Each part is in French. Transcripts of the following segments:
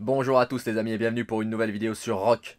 Bonjour à tous les amis et bienvenue pour une nouvelle vidéo sur Rock.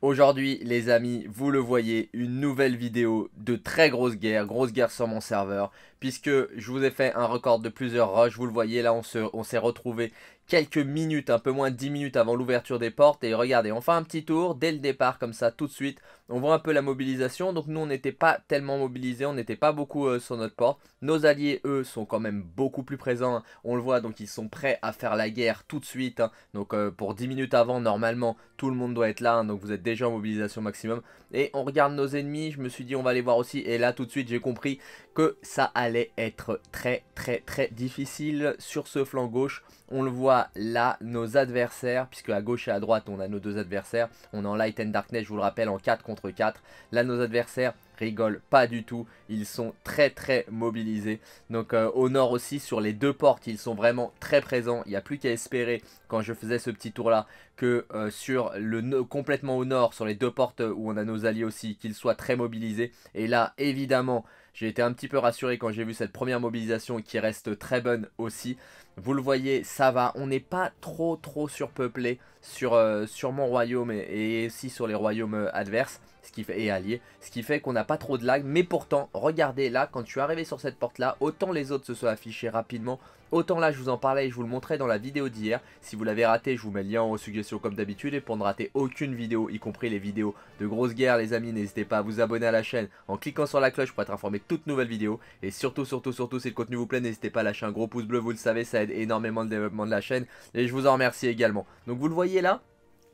Aujourd'hui les amis, vous le voyez, une nouvelle vidéo de très grosse guerre, grosse guerre sur mon serveur, puisque je vous ai fait un record de plusieurs rushs, vous le voyez là on s'est se, retrouvé quelques minutes, un peu moins de 10 minutes avant l'ouverture des portes. Et regardez, on fait un petit tour dès le départ, comme ça, tout de suite. On voit un peu la mobilisation. Donc nous, on n'était pas tellement mobilisés, on n'était pas beaucoup euh, sur notre porte. Nos alliés, eux, sont quand même beaucoup plus présents. On le voit, donc ils sont prêts à faire la guerre tout de suite. Hein. Donc euh, pour 10 minutes avant, normalement, tout le monde doit être là. Hein. Donc vous êtes déjà en mobilisation maximum. Et on regarde nos ennemis. Je me suis dit, on va les voir aussi. Et là, tout de suite, j'ai compris que ça allait être très, très, très difficile sur ce flanc gauche. On le voit là, nos adversaires, puisque à gauche et à droite, on a nos deux adversaires. On est en Light and Darkness, je vous le rappelle, en 4 contre 4. Là, nos adversaires rigolent pas du tout. Ils sont très très mobilisés. Donc euh, au nord aussi, sur les deux portes, ils sont vraiment très présents. Il n'y a plus qu'à espérer, quand je faisais ce petit tour-là, que euh, sur le complètement au nord, sur les deux portes où on a nos alliés aussi, qu'ils soient très mobilisés. Et là, évidemment, j'ai été un petit peu rassuré quand j'ai vu cette première mobilisation qui reste très bonne aussi. Vous le voyez, ça va. On n'est pas trop trop surpeuplé sur, euh, sur mon royaume et, aussi sur les royaumes euh, adverses ce qui fait, et alliés. Ce qui fait qu'on n'a pas trop de lag. Mais pourtant, regardez là, quand tu suis arrivé sur cette porte là, autant les autres se sont affichés rapidement. Autant là, je vous en parlais et je vous le montrais dans la vidéo d'hier. Si vous l'avez raté, je vous mets le lien en suggestion comme d'habitude. Et pour ne rater aucune vidéo, y compris les vidéos de grosses guerres, les amis, n'hésitez pas à vous abonner à la chaîne en cliquant sur la cloche pour être informé de toutes nouvelles vidéos. Et surtout, surtout, surtout, si le contenu vous plaît, n'hésitez pas à lâcher un gros pouce bleu, vous le savez, ça aide énormément le développement de la chaîne et je vous en remercie également. Donc vous le voyez là,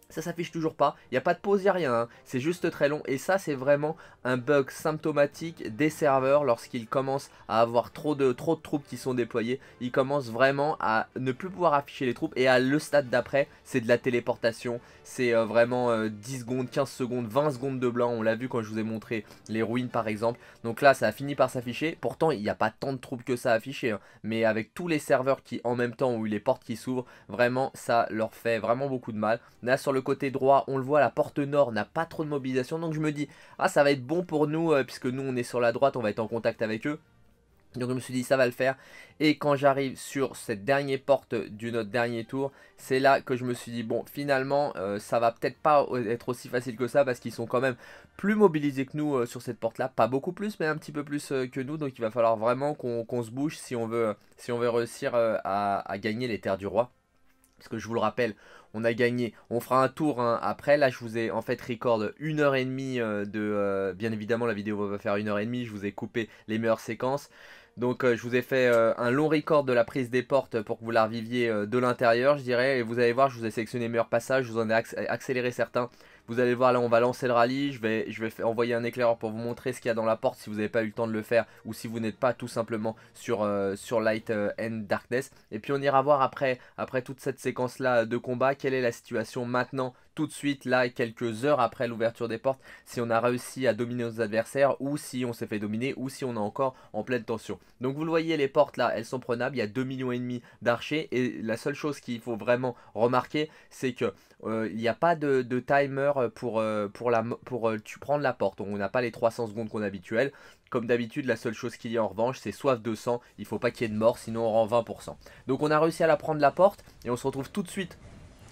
ça s'affiche toujours pas, il n'y a pas de pause, il n'y a rien, hein. c'est juste très long et ça c'est vraiment un bug symptomatique des serveurs lorsqu'ils commencent à avoir trop de, trop de troupes qui sont déployées, ils commencent vraiment à ne plus pouvoir afficher les troupes et à le stade d'après c'est de la téléportation, c'est euh, vraiment 10 euh, secondes, 15 secondes, 20 secondes de blanc, on l'a vu quand je vous ai montré les ruines par exemple, donc là ça a fini par s'afficher, pourtant il n'y a pas tant de troupes que ça affiché, hein. mais avec tous les serveurs qui en même temps ont eu les portes qui s'ouvrent, vraiment ça leur fait vraiment beaucoup de mal, là sur côté droit, on le voit, la porte nord n'a pas trop de mobilisation. Donc je me dis, ah ça va être bon pour nous, euh, puisque nous on est sur la droite, on va être en contact avec eux. Donc je me suis dit ça va le faire. Et quand j'arrive sur cette dernière porte du notre dernier tour, c'est là que je me suis dit bon finalement euh, ça va peut-être pas être aussi facile que ça parce qu'ils sont quand même plus mobilisés que nous euh, sur cette porte là. Pas beaucoup plus mais un petit peu plus que nous. Donc il va falloir vraiment qu'on se bouge si on veut, si on veut réussir à, à gagner les terres du roi. Parce que je vous le rappelle, on a gagné. On fera un tour hein. après. Là, je vous ai en fait record une heure et demie euh, de. Euh, bien évidemment, la vidéo va faire une heure et demie. Je vous ai coupé les meilleures séquences. Donc euh, je vous ai fait un long record de la prise des portes pour que vous la reviviez de l'intérieur je dirais. Et vous allez voir je vous ai sélectionné les meilleurs passages, je vous en ai accéléré certains. Vous allez voir, là, on va lancer le rallye. Je vais, je vais envoyer un éclaireur pour vous montrer ce qu'il y a dans la porte si vous n'avez pas eu le temps de le faire ou si vous n'êtes pas tout simplement sur, euh, sur Light euh, and Darkness. Et puis, on ira voir après, après toute cette séquence-là de combat, quelle est la situation maintenant tout de suite là quelques heures après l'ouverture des portes si on a réussi à dominer nos adversaires ou si on s'est fait dominer ou si on est encore en pleine tension. Donc vous le voyez les portes là elles sont prenables, il y a 2 millions et demi d'archers et la seule chose qu'il faut vraiment remarquer c'est que euh, il n'y a pas de, timer pour, euh, pour, la, pour euh, tu prendre la porte, on n'a pas les 300 secondes qu'on a habituel. Comme d'habitude, la seule chose qu'il y a en revanche, c'est soif 200, il Il faut pas qu'il y ait de mort, sinon on rend 20%. Donc on a réussi à la prendre la porte et on se retrouve tout de suite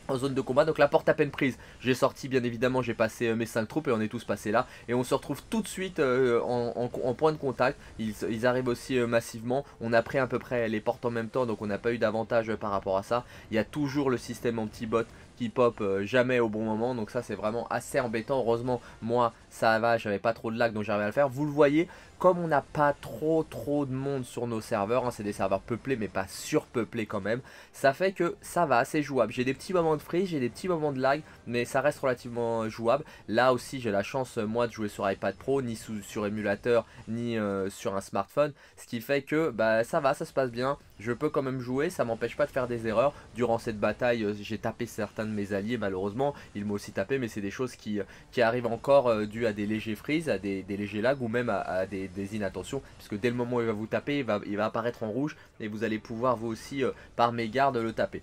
en zone de combat, donc la porte à peine prise. J'ai sorti bien évidemment, j'ai passé euh, mes 5 troupes et on est tous passés là. Et on se retrouve tout de suite euh, en, point de contact. Ils, arrivent aussi euh, massivement. On a pris à peu près les portes en même temps, donc on n'a pas eu d'avantage par rapport à ça. Il y a toujours le système anti-bot qui pop euh, jamais au bon moment. Donc ça c'est vraiment assez embêtant. Heureusement moi ça va, j'avais pas trop de lag donc j'arrivais à le faire. Vous le voyez, comme on n'a pas trop trop de monde sur nos serveurs, hein, c'est des serveurs peuplés mais pas surpeuplés quand même, ça fait que ça va, assez jouable. J'ai des petits moments de freeze, j'ai des petits moments de lag mais ça reste relativement jouable. Là aussi j'ai la chance moi de jouer sur iPad Pro, ni sur émulateur, ni euh, sur un smartphone, ce qui fait que bah, ça va, ça se passe bien. Je peux quand même jouer, ça m'empêche pas de faire des erreurs. Durant cette bataille, euh, j'ai tapé certains de mes alliés malheureusement, il m'a aussi tapé, mais c'est des choses qui, euh, arrivent encore euh, dues à des légers frises à des, légers lags ou même à, des, inattentions, puisque dès le moment où il va vous taper, il va, il va apparaître en rouge et vous allez pouvoir vous aussi par euh, par mégarde le taper.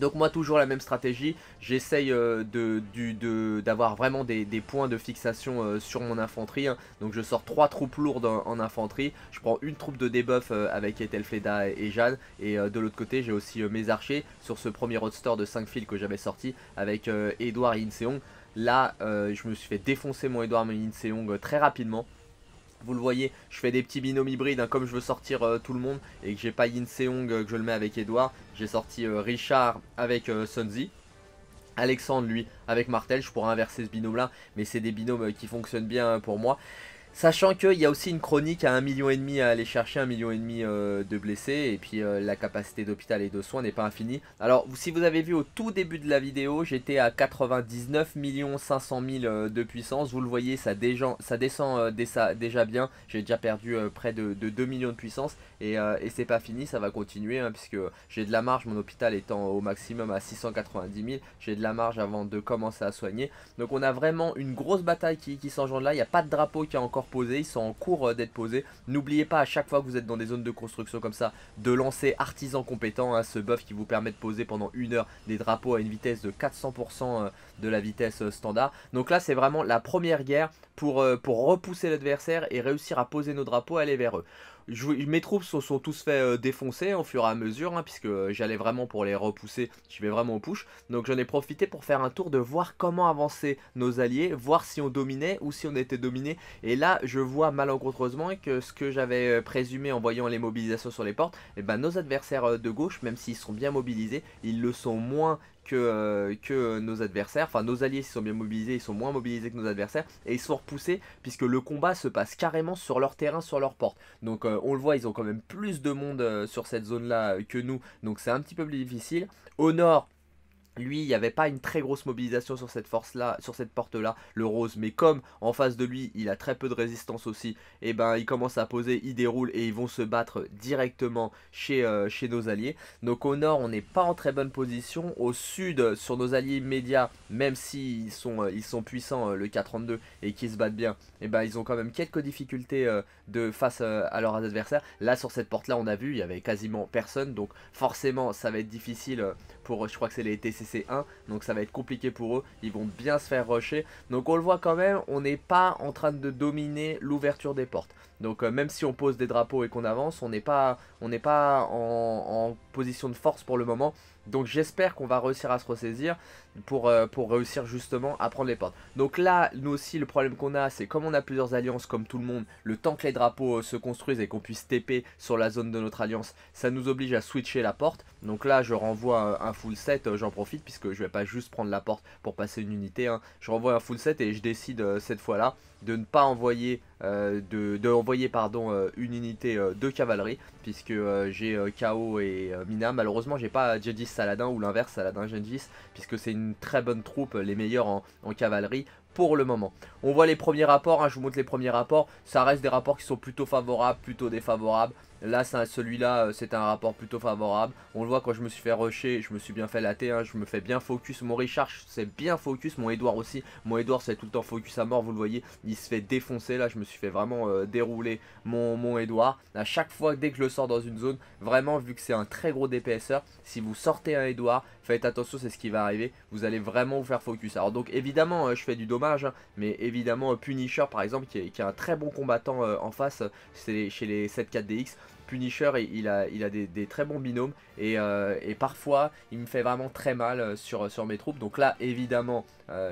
Donc moi toujours la même stratégie, j'essaye euh, d'avoir vraiment des, points de fixation euh, sur mon infanterie. Hein. Donc je sors 3 troupes lourdes en, infanterie, je prends une troupe de debuff euh, avec Etelfleda et, et Jeanne. Et de l'autre côté j'ai aussi mes archers sur ce premier roadster de 5 fils que j'avais sorti avec Edouard et Inseong. Là je me suis fait défoncer mon Edouard et Inseong très rapidement. Vous le voyez, je fais des petits binômes hybrides, hein, comme je veux sortir euh, tout le monde et que j'ai pas Yin Seong, euh, que je le mets avec Edouard. J'ai sorti euh, Richard avec Sunzi. Alexandre, lui, avec Martel. Je pourrais inverser ce binôme-là, mais c'est des binômes qui fonctionnent bien pour moi. Sachant qu'il y a aussi une chronique à 1,5 million et demi à aller chercher, 1,5 million et demi euh, de blessés, et puis euh, la capacité d'hôpital et de soins n'est pas infinie. Alors, si vous avez vu au tout début de la vidéo, j'étais à 99 500 000 de puissance. Vous le voyez, ça, ça descend euh, déjà bien. J'ai déjà perdu près de, 2 millions de puissance, et, c'est pas fini, ça va continuer, hein, puisque j'ai de la marge, mon hôpital étant au maximum à 690 000, j'ai de la marge avant de commencer à soigner. Donc on a vraiment une grosse bataille qui, qui là, il n'y a pas de drapeau qui a encore poser, ils sont en cours euh, d'être posés. N'oubliez pas à chaque fois que vous êtes dans des zones de construction comme ça, de lancer artisan compétent, à hein, ce buff qui vous permet de poser pendant une heure des drapeaux à une vitesse de 400% euh, de la vitesse euh, standard. Donc là c'est vraiment la première guerre pour, pour repousser l'adversaire et réussir à poser nos drapeaux, aller vers eux mes troupes sont, sont tous fait euh, défoncer au fur et à mesure, hein, puisque euh, j'allais vraiment pour les repousser, je vais vraiment au push. Donc j'en ai profité pour faire un tour de voir comment avancer nos alliés, voir si on dominait ou si on était dominé. Et là, je vois malencontreusement que ce que j'avais euh, présumé en voyant les mobilisations sur les portes, et eh ben, nos adversaires de gauche, même s'ils sont bien mobilisés, ils le sont moins que, euh, euh, nos adversaires. Enfin, nos alliés, s'ils sont bien mobilisés, ils sont moins mobilisés que nos adversaires. Et ils sont repoussés puisque le combat se passe carrément sur leur terrain, sur leur porte. Donc, euh, on le voit, ils ont quand même plus de monde sur cette zone-là que nous. Donc, c'est un petit peu plus difficile. Au nord, lui, il n'y avait pas une très grosse mobilisation sur cette force-là, sur cette porte-là, le rose. Mais comme en face de lui, il a très peu de résistance aussi, et eh ben il commence à poser, il déroule et ils vont se battre directement chez, euh, chez nos alliés. Donc au nord, on n'est pas en très bonne position. Au sud, sur nos alliés immédiats, même s'ils sont, euh, ils sont puissants, euh, le K-32, et qu'ils se battent bien, et eh ben ils ont quand même quelques difficultés de face à leurs adversaires. Là, sur cette porte-là, on a vu, il y avait quasiment personne. Donc forcément, ça va être difficile pour, je crois que c'est les TC c'est 1 donc ça va être compliqué pour eux, ils vont bien se faire rusher. Donc on le voit quand même, on n'est pas en train de dominer l'ouverture des portes. Donc euh, même si on pose des drapeaux et qu'on avance, on n'est pas, on pas en, position de force pour le moment. Donc j'espère qu'on va réussir à se ressaisir pour, euh, pour réussir justement à prendre les portes. Donc là, nous aussi, le problème qu'on a, c'est comme on a plusieurs alliances, comme tout le monde, le temps que les drapeaux euh, se construisent et qu'on puisse TP sur la zone de notre alliance, ça nous oblige à switcher la porte. Donc là, je renvoie un, full set, euh, j'en profite, puisque je vais pas juste prendre la porte pour passer une unité. Hein. Je renvoie un full set et je décide cette fois-là de ne pas envoyer, de, envoyer pardon, une unité de cavalerie, puisque j'ai KO et Mina. Malheureusement, j'ai pas Jedis Saladin ou l'inverse, Saladin-Jedis, puisque c'est une très bonne troupe, les meilleurs en, cavalerie pour le moment. On voit les premiers rapports, hein, je vous montre les premiers rapports, ça reste des rapports qui sont plutôt favorables, plutôt défavorables. Là, celui-là, euh, c'est un rapport plutôt favorable. On le voit quand je me suis fait rusher, je me suis bien fait l'AT. Hein. je me fais bien focus. Mon Richard, c'est bien focus. Mon Edouard aussi. Mon Edouard, c'est tout le temps focus à mort, vous le voyez. Il se fait défoncer. Là, je me suis fait vraiment euh, dérouler mon, mon Edouard. À chaque fois, dès que je le sors dans une zone, vraiment, vu que c'est un très gros DPSer, si vous sortez un Edouard, faites attention, c'est ce qui va arriver. Vous allez vraiment vous faire focus. Alors, donc, évidemment, euh, je fais du dommage, hein, mais évidemment, Punisher, par exemple, qui qui est, un très bon combattant en face, c'est chez les 7 4 dx Punisher, il a, il a des, très bons binômes euh, et, parfois il me fait vraiment très mal euh, sur, euh, sur mes troupes. Donc là, évidemment,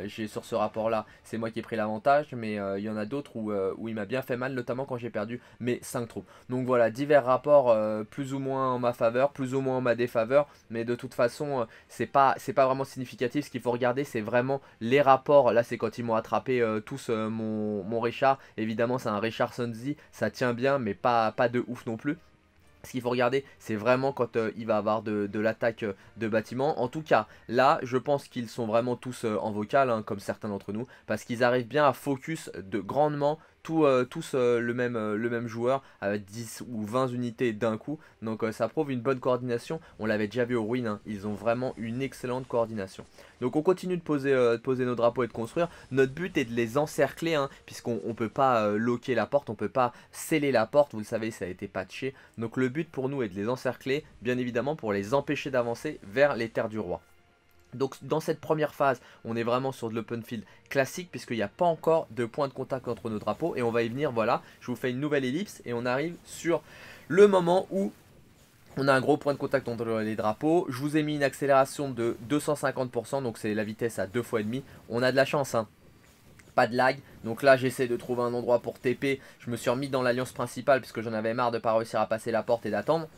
j'ai sur ce rapport-là, c'est moi qui ai pris l'avantage, mais il y en a d'autres où, où, il m'a bien fait mal, notamment quand j'ai perdu mes 5 troupes. Donc voilà, divers rapports plus ou moins en ma faveur, plus ou moins en ma défaveur, mais de toute façon, c'est pas, c'est pas vraiment significatif. Ce qu'il faut regarder, c'est vraiment les rapports. Là, c'est quand ils m'ont attrapé tous mon, Richard. Évidemment, c'est un Richard Sunzi, ça tient bien, mais pas, pas de ouf non plus ce qu'il faut regarder, c'est vraiment quand euh, il va avoir de, l'attaque euh, de bâtiment. En tout cas, là, je pense qu'ils sont vraiment tous euh, en vocal, hein, comme certains d'entre nous, parce qu'ils arrivent bien à focus de grandement euh, tous euh, le, même, euh, le même joueur, avec 10 ou 20 unités d'un coup. Donc ça prouve une bonne coordination. On l'avait déjà vu au Ruin, hein. ils ont vraiment une excellente coordination. Donc on continue de poser, nos drapeaux et de construire. Notre but est de les encercler, hein, puisqu'on ne peut pas loquer la porte, on ne peut pas sceller la porte. Vous le savez, ça a été patché. Donc le but pour nous est de les encercler, bien évidemment pour les empêcher d'avancer vers les terres du roi. Donc dans cette première phase, on est vraiment sur de l'open field classique puisqu'il n'y a pas encore de point de contact entre nos drapeaux et on va y venir, voilà, je vous fais une nouvelle ellipse et on arrive sur le moment où on a un gros point de contact entre les drapeaux. Je vous ai mis une accélération de 250%, donc c'est la vitesse à 2 fois et demi. On a de la chance, hein. pas de lag. Donc là, j'essaie de trouver un endroit pour TP. Je me suis remis dans l'alliance principale puisque j'en avais marre de ne pas réussir à passer la porte et d'attendre.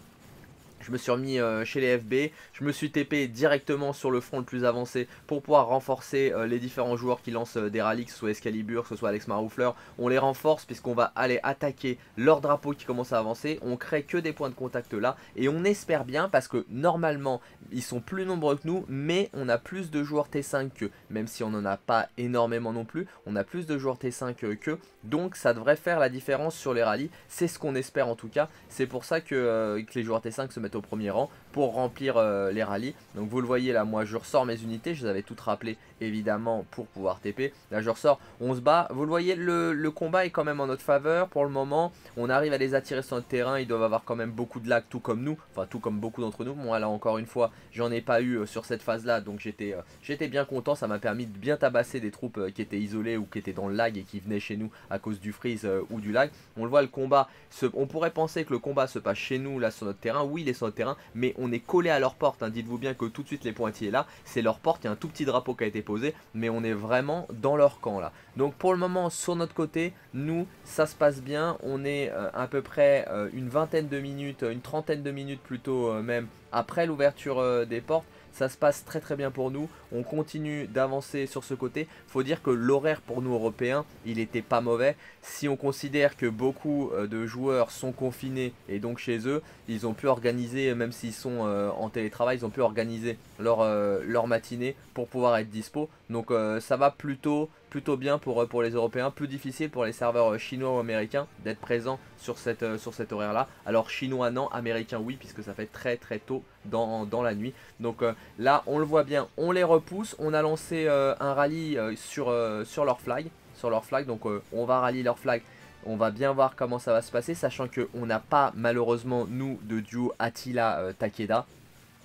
Je me suis remis euh, chez les FB, je me suis TP directement sur le front le plus avancé pour pouvoir renforcer euh, les différents joueurs qui lancent euh, des rallies, que ce soit Escalibur, que ce soit Alex Maroufleur. On les renforce puisqu'on va aller attaquer leur drapeau qui commence à avancer, on crée que des points de contact là et on espère bien parce que normalement ils sont plus nombreux que nous mais on a plus de joueurs T5 que même si on n'en a pas énormément non plus, on a plus de joueurs T5 que donc ça devrait faire la différence sur les rallyes, c'est ce qu'on espère en tout cas, c'est pour ça que les joueurs T5 se mettent au premier rang pour remplir euh, les rallyes. Donc vous le voyez là, moi je ressors mes unités, je les avais toutes rappelées évidemment pour pouvoir TP. Là je ressors, on se bat. Vous le voyez, le, combat est quand même en notre faveur pour le moment. On arrive à les attirer sur le terrain, ils doivent avoir quand même beaucoup de lag, tout comme nous. Enfin tout comme beaucoup d'entre nous. Moi là encore une fois, j'en ai pas eu euh, sur cette phase là, donc j'étais euh, j'étais bien content. Ça m'a permis de bien tabasser des troupes qui étaient isolées ou qui étaient dans le lag et qui venaient chez nous à cause du freeze ou du lag. On le voit, le combat, on pourrait penser que le combat se passe chez nous là sur notre terrain. Oui, il est sur le terrain, mais on est collé à leur porte. Hein. Dites-vous bien que tout de suite les pointillés là, c'est leur porte. Il y a un tout petit drapeau qui a été posé, mais on est vraiment dans leur camp là. Donc pour le moment, sur notre côté, nous, ça se passe bien. On est euh, à peu près euh, une vingtaine de minutes, une trentaine de minutes plutôt euh, même après l'ouverture des portes ça se passe très très bien pour nous, on continue d'avancer sur ce côté. Faut dire que l'horaire pour nous Européens, il était pas mauvais. Si on considère que beaucoup euh, de joueurs sont confinés et donc chez eux, ils ont pu organiser, même s'ils sont euh, en télétravail, ils ont pu organiser leur, euh, leur matinée pour pouvoir être dispo. Donc ça va plutôt plutôt bien pour, euh, pour les Européens, plus difficile pour les serveurs euh, chinois ou américains d'être présents sur, cette, euh, sur cet horaire-là. Alors chinois non, américain oui, puisque ça fait très très tôt dans, la nuit. Donc là, on le voit bien, on les repousse. On a lancé un rallye sur, sur leur flag. Sur leur flag, donc on va rallier leur flag. On va bien voir comment ça va se passer, sachant qu'on n'a pas malheureusement, nous, de duo Attila-Takeda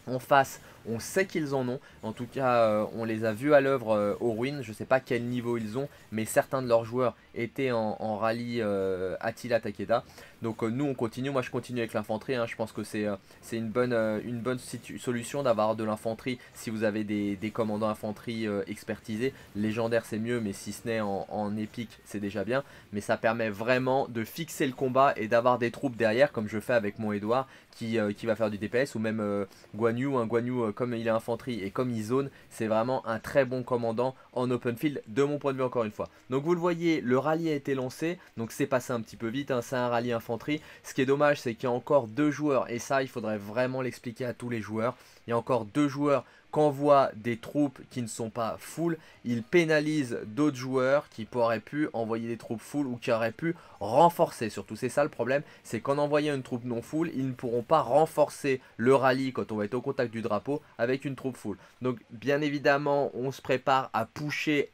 en face on sait qu'ils en ont. En tout cas, euh, on les a vus à l'œuvre euh, au aux ruines. Je ne sais pas quel niveau ils ont, mais certains de leurs joueurs étaient en, rallye euh, Attila Takeda. Donc nous, on continue. Moi, je continue avec l'infanterie. Hein. Je pense que c'est une bonne, une bonne solution d'avoir de l'infanterie si vous avez des, commandants infanterie expertisés. Légendaire, c'est mieux, mais si ce n'est en, épique, c'est déjà bien. Mais ça permet vraiment de fixer le combat et d'avoir des troupes derrière, comme je fais avec mon Edouard, qui, qui, va faire du DPS, ou même Guan Yu. un hein comme il est infanterie et comme il zone, c'est vraiment un très bon commandant en open field, de mon point de vue encore une fois. Donc vous le voyez, le rallye a été lancé, donc c'est passé un petit peu vite, hein. c'est un rallye infanterie. Ce qui est dommage, c'est qu'il y a encore deux joueurs, et ça il faudrait vraiment l'expliquer à tous les joueurs, il y a encore deux joueurs envoient des troupes qui ne sont pas full, ils pénalisent d'autres joueurs qui pourraient pu envoyer des troupes full ou qui auraient pu renforcer. Surtout, c'est ça le problème, c'est qu'en envoyant une troupe non full, ils ne pourront pas renforcer le rallye quand on va être au contact du drapeau avec une troupe full. Donc, bien évidemment, on se prépare à pousser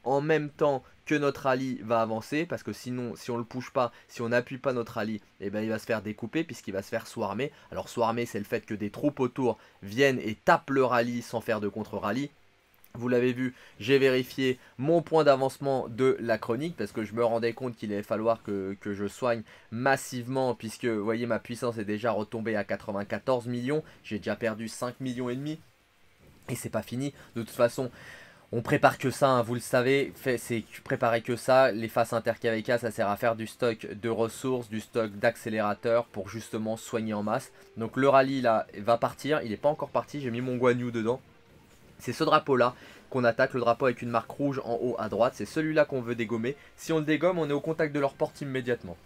en même temps que notre rallye va avancer parce que sinon si on le push pas, si on n'appuie pas notre rallye, et eh ben il va se faire découper puisqu'il va se faire swarmer. Alors sous-armé c'est le fait que des troupes autour viennent et tapent le rallye sans faire de contre-rallye. Vous l'avez vu, j'ai vérifié mon point d'avancement de la chronique parce que je me rendais compte qu'il allait falloir que, que, je soigne massivement puisque, vous voyez, ma puissance est déjà retombée à 94 millions. J'ai déjà perdu 5 millions et demi et c'est pas fini. De toute façon, on prépare que ça, hein, vous le savez, c'est préparer que ça. Les faces inter ça sert à faire du stock de ressources, du stock d'accélérateur pour justement soigner en masse. Donc le rallye là va partir, il n'est pas encore parti, j'ai mis mon Guanyu dedans. C'est ce drapeau là qu'on attaque, le drapeau avec une marque rouge en haut à droite, c'est celui là qu'on veut dégommer. Si on le dégomme, on est au contact de leur porte immédiatement.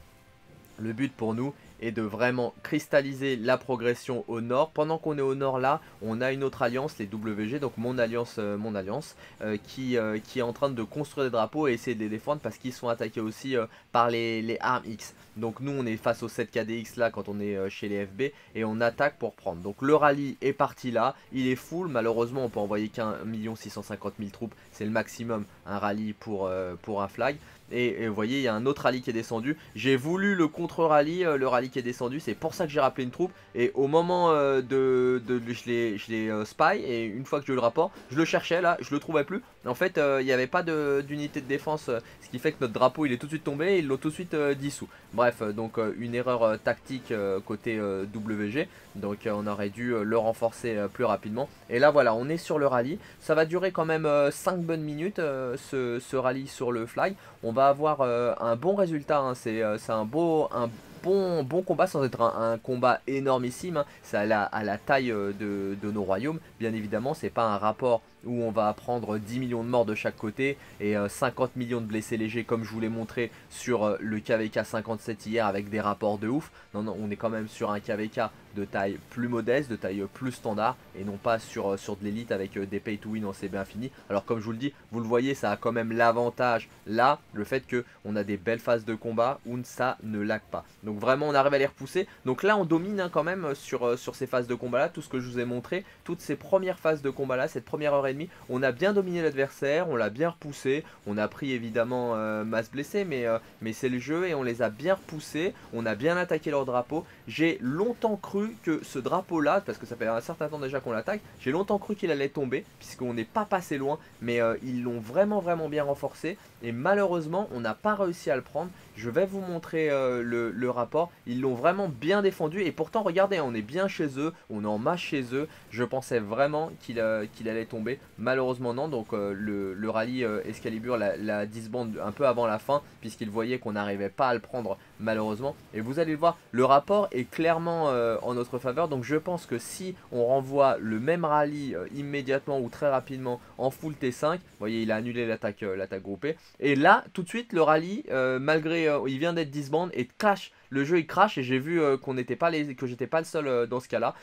Le but pour nous, et de vraiment cristalliser la progression au nord. Pendant qu'on est au nord là, on a une autre alliance, les WG, donc mon alliance, euh, mon alliance euh, qui, euh, qui est en train de construire des drapeaux et essayer de les défendre parce qu'ils sont attaqués aussi par les, les armes X. Donc nous on est face aux 7KDX là quand on est chez les FB et on attaque pour prendre. Donc le rallye est parti là, il est full, malheureusement on peut envoyer qu'un million 650 000 troupes, c'est le maximum un rallye pour, pour un flag. Et, vous voyez il y a un autre rallye qui est descendu, j'ai voulu le contre-rallye, le rallye qui est descendu, c'est pour ça que j'ai rappelé une troupe. Et au moment euh, de, je l'ai euh, spy, et une fois que je le rapport, je le cherchais là, je le trouvais plus. En fait, euh, il n'y avait pas d'unité de, défense, ce qui fait que notre drapeau il est tout de suite tombé et ils l'ont tout de suite dissous. Bref, donc une erreur tactique côté WG. Donc on aurait dû le renforcer plus rapidement. Et là voilà, on est sur le rallye. Ça va durer quand même 5 bonnes minutes ce, rallye sur le fly On va avoir un bon résultat, hein. c'est un beau... Un bon, combat sans être un, combat énormissime. Ça hein. C'est à la, taille euh, de, de, nos royaumes. Bien évidemment, c'est pas un rapport où on va prendre 10 millions de morts de chaque côté et 50 euh, millions de blessés légers comme je vous l'ai montré sur euh, le KVK 57 hier avec des rapports de ouf. Non, non, on est quand même sur un KVK de taille plus modeste, de taille plus standard, et non pas sur, euh, sur de l'élite avec euh, des pay to win en CB infini. Alors comme je vous le dis, vous le voyez, ça a quand même l'avantage là, le fait que on a des belles phases de combat où ça ne lag pas. Donc vraiment, on arrive à les repousser. Donc là, on domine hein, quand même euh, sur, sur ces phases de combat là, tout ce que je vous ai montré, toutes ces premières phases de combat là, cette première heure et demie, on a bien dominé l'adversaire, on l'a bien repoussé, on a pris évidemment masse blessée, mais, mais c'est le jeu et on les a bien repoussés, on a bien attaqué leur drapeau. J'ai longtemps cru que ce drapeau-là, parce que ça fait un certain temps déjà qu'on l'attaque, j'ai longtemps cru qu'il allait tomber, puisqu'on n'est pas passé loin, mais euh, ils l'ont vraiment vraiment bien renforcé, et malheureusement, on n'a pas réussi à le prendre. Je vais vous montrer euh, le, rapport, ils l'ont vraiment bien défendu, et pourtant, regardez, on est bien chez eux, on est en masse chez eux, je pensais vraiment qu'il euh, allait tomber, malheureusement non, donc le, rallye Excalibur la, disbande un peu avant la fin, puisqu'il voyait qu'on n'arrivait pas à le prendre malheureusement. Et vous allez le voir, le rapport est clairement euh, en notre faveur. Donc je pense que si on renvoie le même rallye euh, immédiatement ou très rapidement en full T5, vous voyez il a annulé l'attaque euh, l'attaque groupée. E. Et là, tout de suite, le rallye, malgré il vient d'être disband et crash. Le jeu il crash et j'ai vu qu'on n'était pas les, que j'étais pas le seul dans ce cas-là.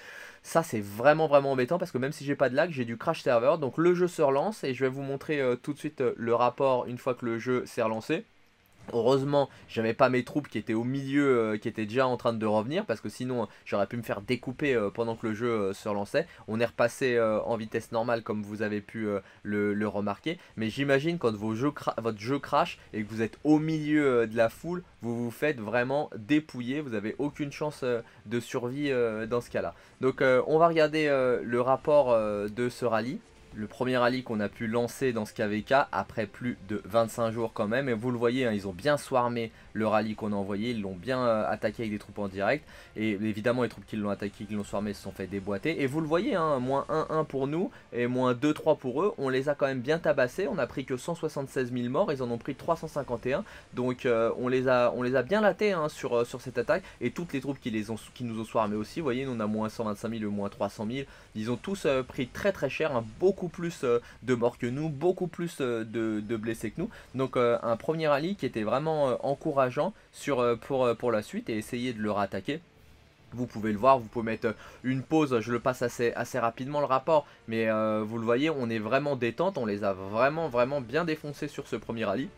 Ça c'est vraiment vraiment embêtant parce que même si j'ai pas de lag, j'ai du crash serveur. Donc le jeu se relance et je vais vous montrer tout de suite le rapport une fois que le jeu s'est relancé. Heureusement, j'avais pas mes troupes qui étaient au milieu, euh, qui étaient déjà en train de revenir, parce que sinon euh, j'aurais pu me faire découper euh, pendant que le jeu se relançait. On est repassé en vitesse normale, comme vous avez pu le, remarquer. Mais j'imagine quand votre jeu crache et que vous êtes au milieu de la foule, vous vous faites vraiment dépouiller. Vous n'avez aucune chance de survie dans ce cas-là. Donc on va regarder le rapport de ce rallye le premier rallye qu'on a pu lancer dans ce KVK après plus de 25 jours quand même. Et vous le voyez, hein, ils ont bien swarmé le rallye qu'on a envoyé, ils l'ont bien euh, attaqué avec des troupes en direct. Et évidemment, les troupes qui l'ont attaqué, qui l'ont swarmé se sont fait déboîter. Et vous le voyez, hein, moins 1-1 pour nous et moins 2-3 pour eux. On les a quand même bien tabassés. On a pris que 176 000 morts, ils en ont pris 351. Donc euh, on, les a, on les a bien latés hein, sur, euh, sur cette attaque. Et toutes les troupes qui, les ont, qui nous ont swarmé aussi, vous voyez, nous on a moins 125 000, moins 300 000. Ils ont tous pris très très cher, beaucoup plus euh, de morts que nous, beaucoup plus euh, de, blessés que nous. Donc euh, un premier rallye qui était vraiment encourageant sur, pour, pour la suite et essayer de le attaquer. Vous pouvez le voir, vous pouvez mettre une pause, je le passe assez, assez rapidement le rapport, mais vous le voyez, on est vraiment détente, on les a vraiment vraiment bien défoncés sur ce premier rallye.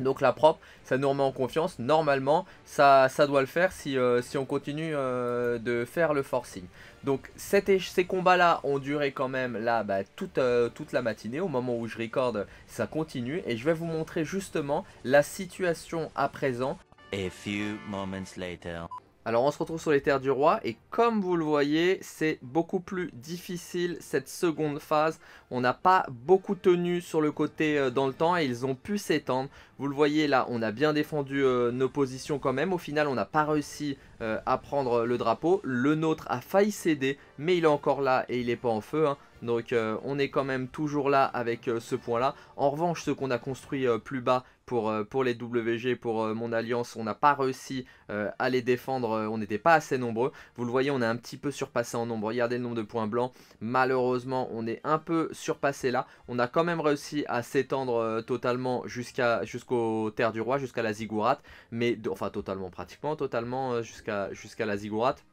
Donc la propre, ça nous remet en confiance. Normalement, ça, ça doit le faire si, euh, si on continue euh, de faire le forcing. Donc ces combats-là ont duré quand même là bah, toute, euh, toute la matinée. Au moment où je recorde, ça continue. Et je vais vous montrer justement la situation à présent. A few moments later. Alors on se retrouve sur les terres du roi et comme vous le voyez, c'est beaucoup plus difficile cette seconde phase. On n'a pas beaucoup tenu sur le côté euh, dans le temps et ils ont pu s'étendre. Vous le voyez là, on a bien défendu euh, nos positions quand même. Au final, on n'a pas réussi euh, à prendre le drapeau. Le nôtre a failli céder, mais il est encore là et il n'est pas en feu. Hein. Donc on est quand même toujours là avec ce point là. En revanche, ce qu'on a construit plus bas, euh, pour, les WG, pour euh, mon alliance. On n'a pas réussi euh, à les défendre, on n'était pas assez nombreux. Vous le voyez, on est un petit peu surpassé en nombre. Regardez le nombre de points blancs. Malheureusement, on est un peu surpassé là. On a quand même réussi à s'étendre totalement jusqu'à jusqu'aux terres du roi, jusqu'à la ziggourate. Mais, enfin, totalement, pratiquement, totalement jusqu'à jusqu'à la ziggourate.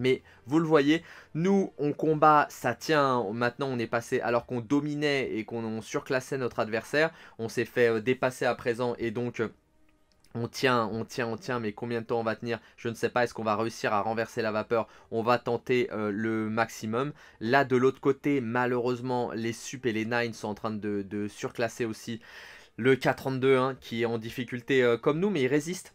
Mais vous le voyez, nous on combat, ça tient, maintenant on est passé, alors qu'on dominait et qu'on surclassait notre adversaire, on s'est fait euh, dépasser à présent et donc... Euh, on tient, on tient, on tient, mais combien de temps on va tenir Je ne sais pas, est-ce qu'on va réussir à renverser la vapeur On va tenter euh, le maximum. Là, de l'autre côté, malheureusement, les sup et les nines sont en train de, surclasser aussi le K32 hein, qui est en difficulté comme nous, mais il résiste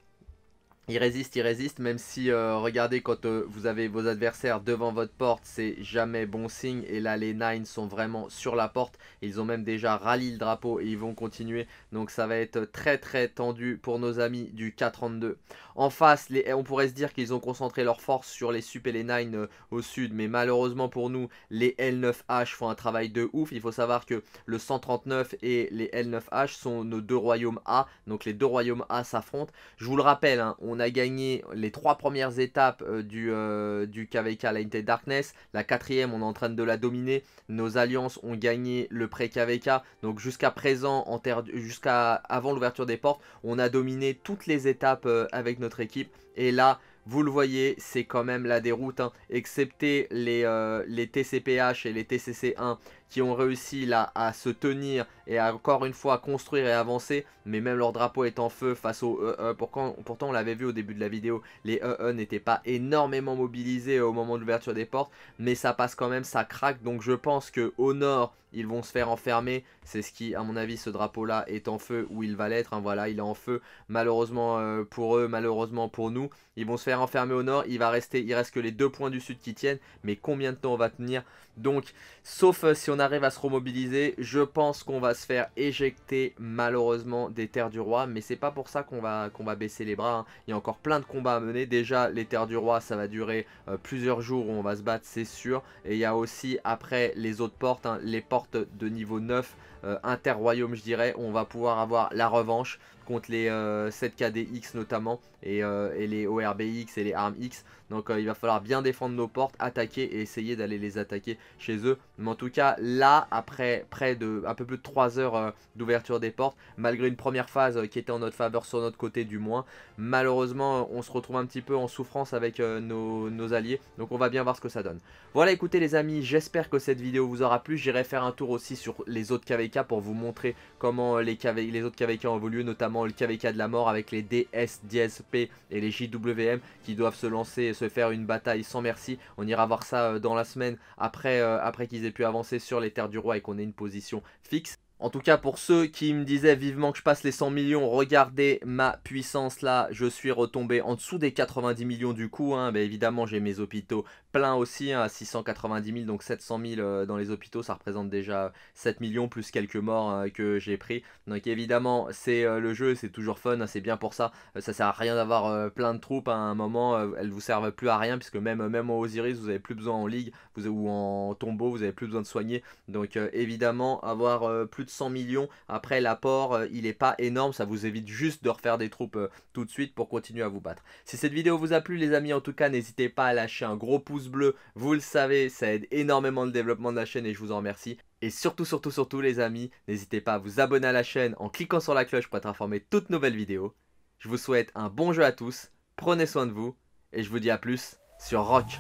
il résiste, il résiste, même si euh, regardez quand euh, vous avez vos adversaires devant votre porte, c'est jamais bon signe. Et là, les 9 sont vraiment sur la porte. Ils ont même déjà rallié le drapeau et ils vont continuer. Donc ça va être très très tendu pour nos amis du K32. En face, on pourrait se dire qu'ils ont concentré leurs forces sur les Sup et les 9 euh, au sud. Mais malheureusement pour nous, les L9H font un travail de ouf. Il faut savoir que le 139 et les L9H sont nos deux royaumes A. Donc les deux royaumes A s'affrontent. Je vous le rappelle, hein, on a gagné les trois premières étapes euh, du, euh, du KVK Light Darkness. La quatrième, on est en train de la dominer. Nos alliances ont gagné le pré-KVK. Donc jusqu'à présent, jusqu'à avant l'ouverture des portes, on a dominé toutes les étapes euh, avec notre équipe. Et là, vous le voyez, c'est quand même la déroute, hein. excepté les, les, TCPH et les TCC1 qui ont réussi là à se tenir et encore une fois à construire et avancer, mais même leur drapeau est en feu face aux EE. Pourtant, on l'avait vu au début de la vidéo, les EE e n'étaient pas énormément mobilisés au moment de l'ouverture des portes, mais ça passe quand même, ça craque. Donc je pense que au nord, ils vont se faire enfermer. C'est ce qui, à mon avis, ce drapeau-là est en feu où il va l'être. Hein. voilà, il est en feu. Malheureusement euh, pour eux, malheureusement pour nous, ils vont se faire enfermer au nord. Il va rester, il reste que les deux points du sud qui tiennent. Mais combien de temps on va tenir donc, sauf euh, si on arrive à se remobiliser, je pense qu'on va se faire éjecter malheureusement des terres du roi. Mais c'est pas pour ça qu'on va, va baisser les bras. Hein. Il y a encore plein de combats à mener. Déjà, les terres du roi, ça va durer euh, plusieurs jours où on va se battre, c'est sûr. Et il y a aussi après les autres portes, hein, les portes de niveau 9, euh, inter-royaume je dirais, où on va pouvoir avoir la revanche contre les 7KDX euh, notamment, et, les euh, ORBX et les ARMX. Donc euh, il va falloir bien défendre nos portes, attaquer et essayer d'aller les attaquer chez eux. Mais en tout cas, là, après près de un peu plus de 3 heures d'ouverture des portes, malgré une première phase qui était en notre faveur sur notre côté du moins, malheureusement, on se retrouve un petit peu en souffrance avec nos, alliés. Donc on va bien voir ce que ça donne. Voilà, écoutez les amis, j'espère que cette vidéo vous aura plu. J'irai faire un tour aussi sur les autres KVK pour vous montrer comment les, les autres KVK ont évolué, notamment le KVK de la mort avec les DS, DSP et les JWM qui doivent se lancer et se faire une bataille sans merci. On ira voir ça euh, dans la semaine après, euh, après qu'ils aient pu avancer sur les terres du roi et qu'on ait une position fixe. En tout cas, pour ceux qui me disaient vivement que je passe les 100 millions, regardez ma puissance là, je suis retombé en dessous des 90 millions du coup. Hein. Bah, évidemment, j'ai mes hôpitaux, plein aussi hein, à 690 000, donc 700 000 euh, dans les hôpitaux, ça représente déjà 7 millions plus quelques morts euh, que j'ai pris. Donc évidemment, c'est euh, le jeu, c'est toujours fun, hein, c'est bien pour ça. ça sert à rien d'avoir plein de troupes hein, à un moment, elles vous servent plus à rien puisque même, même en Osiris, vous avez plus besoin en ligue vous, ou en tombeau, vous avez plus besoin de soigner. Donc évidemment, avoir plus de 100 millions après l'apport, il n'est pas énorme, ça vous évite juste de refaire des troupes tout de suite pour continuer à vous battre. Si cette vidéo vous a plu les amis, en tout cas, n'hésitez pas à lâcher un gros pouce bleu, vous le savez, ça aide énormément le développement de la chaîne et je vous en remercie. Et surtout, surtout, surtout les amis, n'hésitez pas à vous abonner à la chaîne en cliquant sur la cloche pour être informé de toutes nouvelles vidéos. Je vous souhaite un bon jeu à tous, prenez soin de vous et je vous dis à plus sur Rock.